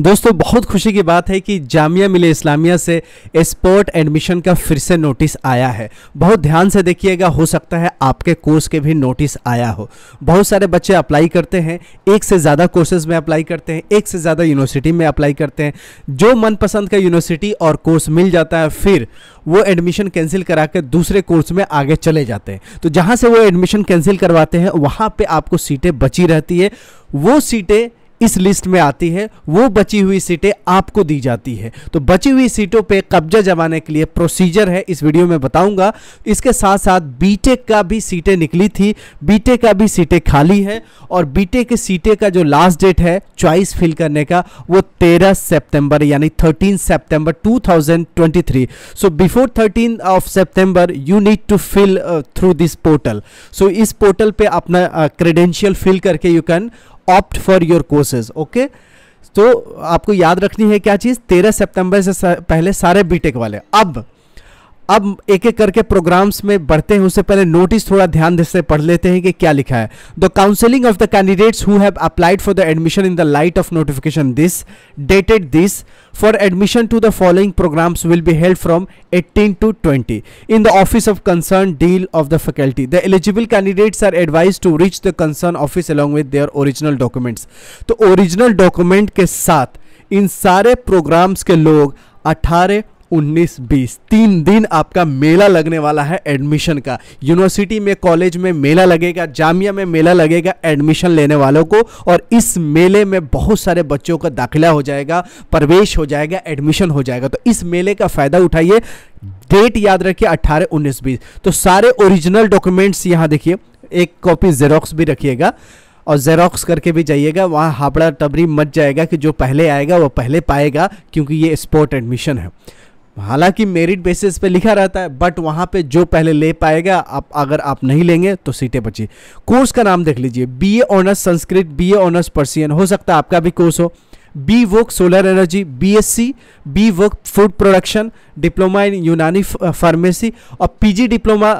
दोस्तों बहुत खुशी की बात है कि जामिया मिले इस्लामिया से एक्सपर्ट एडमिशन का फिर से नोटिस आया है बहुत ध्यान से देखिएगा हो सकता है आपके कोर्स के भी नोटिस आया हो बहुत सारे बच्चे अप्लाई करते हैं एक से ज़्यादा कोर्सेज में अप्लाई करते हैं एक से ज़्यादा यूनिवर्सिटी में अप्लाई करते हैं जो मनपसंद का यूनिवर्सिटी और कोर्स मिल जाता है फिर वो एडमिशन कैंसिल करा कर दूसरे कोर्स में आगे चले जाते हैं तो जहाँ से वो एडमिशन कैंसिल करवाते हैं वहाँ पर आपको सीटें बची रहती है वो सीटें इस लिस्ट में आती है वो बची हुई सीटें आपको दी जाती है तो बची हुई सीटों पे कब्जा जमाने के लिए प्रोसीजर है इस वीडियो में बताऊंगा इसके साथ साथ बीटेक का भी सीटें निकली थी बीटेक का भी सीटें खाली है और बीटेक की सीटें का जो लास्ट डेट है चॉइस फिल करने का वो 13 सितंबर यानी 13 सितंबर 2023 so before 13 of September you need to fill through this portal so इस पोर्टल पर अपना क्रेडेंशियल uh, फिल करके you can opt for your courses okay तो आपको याद रखनी है क्या चीज़ तेरह सितंबर से पहले सारे बीटेक वाले अब अब एक एक करके प्रोग्राम्स में बढ़ते हैं उससे पहले नोटिस थोड़ा ध्यान से पढ़ लेते हैं कि क्या लिखा है the counselling of the candidates who have applied for the admission in the light of notification this dated this for admission to the following programmes will be held from 18 to 20 in the office of concern dean of the faculty the eligible candidates are advise to reach the concern office along with their original documents तो original document के साथ इन सारे programmes के लोग 18 19, 20 तीन दिन आपका मेला लगने वाला है एडमिशन का यूनिवर्सिटी में कॉलेज में मेला लगेगा जामिया में मेला लगेगा एडमिशन लेने वालों को और इस मेले में बहुत सारे बच्चों का दाखिला हो जाएगा प्रवेश हो जाएगा एडमिशन हो जाएगा तो इस मेले का फ़ायदा उठाइए डेट याद रखिए 18, 19, 20 तो सारे ओरिजिनल डॉक्यूमेंट्स यहाँ देखिए एक कॉपी जेरोक्स भी रखिएगा और जेरोक्स करके भी जाइएगा वहाँ हापड़ा टबरी मच जाएगा कि जो पहले आएगा वो पहले पाएगा क्योंकि ये स्पोर्ट एडमिशन है हालांकि मेरिट बेसिस पे लिखा रहता है बट वहां पे जो पहले ले पाएगा आप अगर आप नहीं लेंगे तो सीटें बची कोर्स का नाम देख लीजिए BA honours Sanskrit BA honours Persian हो सकता है आपका भी कोर्स हो B voc solar energy B S C B voc food production diploma in Unani pharmacy और PG diploma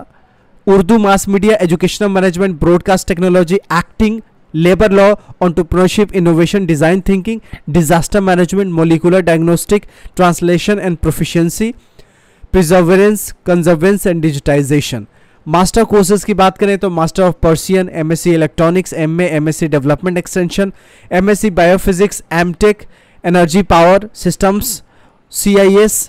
Urdu mass media educational management broadcast technology acting labour law entrepreneurship innovation design thinking disaster management molecular diagnostic translation and proficiency preservance conservance and digitization master courses की बात करें तो master of Persian MSc electronics M S MSc development extension MSc biophysics M tech energy power systems C I S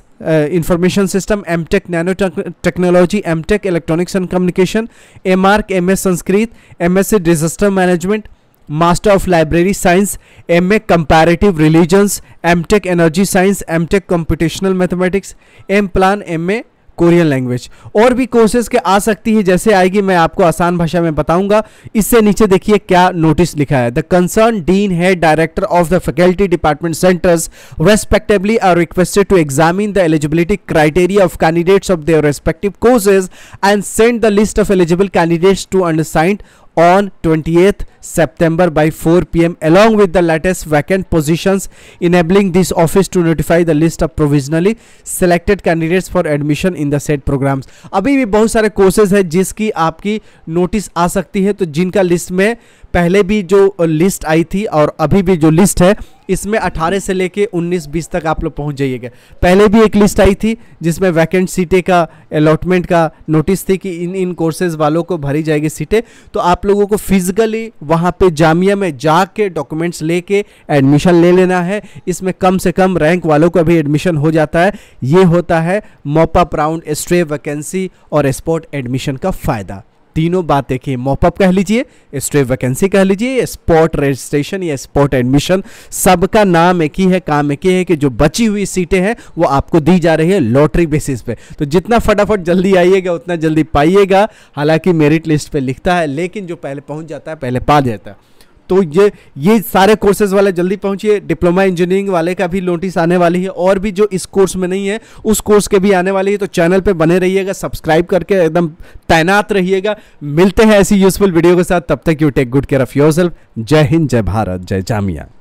information system M tech nano technology M tech electronics and communication M arch M S Sanskrit M S C disaster management master of library science M A comparative religions M tech energy science M tech computational mathematics M plan M A Korean language और भी courses के आ सकती है जैसे आएगी मैं आपको आसान भाषा में बताऊंगा इससे नीचे देखिए क्या नोटिस लिखा है द कंसर्न डीन है director of the faculty department centres respectively are requested to examine the eligibility criteria of candidates of their respective courses and send the list of eligible candidates to undersigned on 28th September by 4 pm along with the latest vacant positions enabling this office to notify the list of provisionally selected candidates for admission in the said programs अभी भी बहुत सारे courses है जिसकी आपकी notice आ सकती है तो जिनका लिस्ट में पहले भी जो लिस्ट आई थी और अभी भी जो लिस्ट है इसमें 18 से लेके 19-20 तक आप लोग पहुंच जाइएगा पहले भी एक लिस्ट आई थी जिसमें वैकेंट सीटें का अलॉटमेंट का नोटिस थी कि इन इन कोर्सेज वालों को भरी जाएगी सीटें तो आप लोगों को फिजिकली वहाँ पे जामिया में जा के डॉक्यूमेंट्स लेके एडमिशन ले लेना है इसमें कम से कम रैंक वालों का भी एडमिशन हो जाता है ये होता है मोपअप राउंड स्ट्रे वैकेंसी और स्पॉट एडमिशन का फ़ायदा तीनों बात देखिए मॉपअप कह लीजिए स्ट्रे वैकेंसी कह लीजिए स्पॉट रजिस्ट्रेशन या स्पॉट एडमिशन सबका नाम एक ही है काम एक ही है कि जो बची हुई सीटें हैं वो आपको दी जा रही है लॉटरी बेसिस पे तो जितना फटाफट जल्दी आइएगा उतना जल्दी पाइएगा हालांकि मेरिट लिस्ट पे लिखता है लेकिन जो पहले पहुंच जाता है पहले पा जाता है तो ये ये सारे कोर्सेज वाले जल्दी पहुंचिए डिप्लोमा इंजीनियरिंग वाले का भी नोटिस आने वाली है और भी जो इस कोर्स में नहीं है उस कोर्स के भी आने वाली है तो चैनल पे बने रहिएगा सब्सक्राइब करके एकदम तैनात रहिएगा मिलते हैं ऐसी यूजफुल वीडियो के साथ तब तक you take good care of yourself Jai Hind जय भारत जय जामिया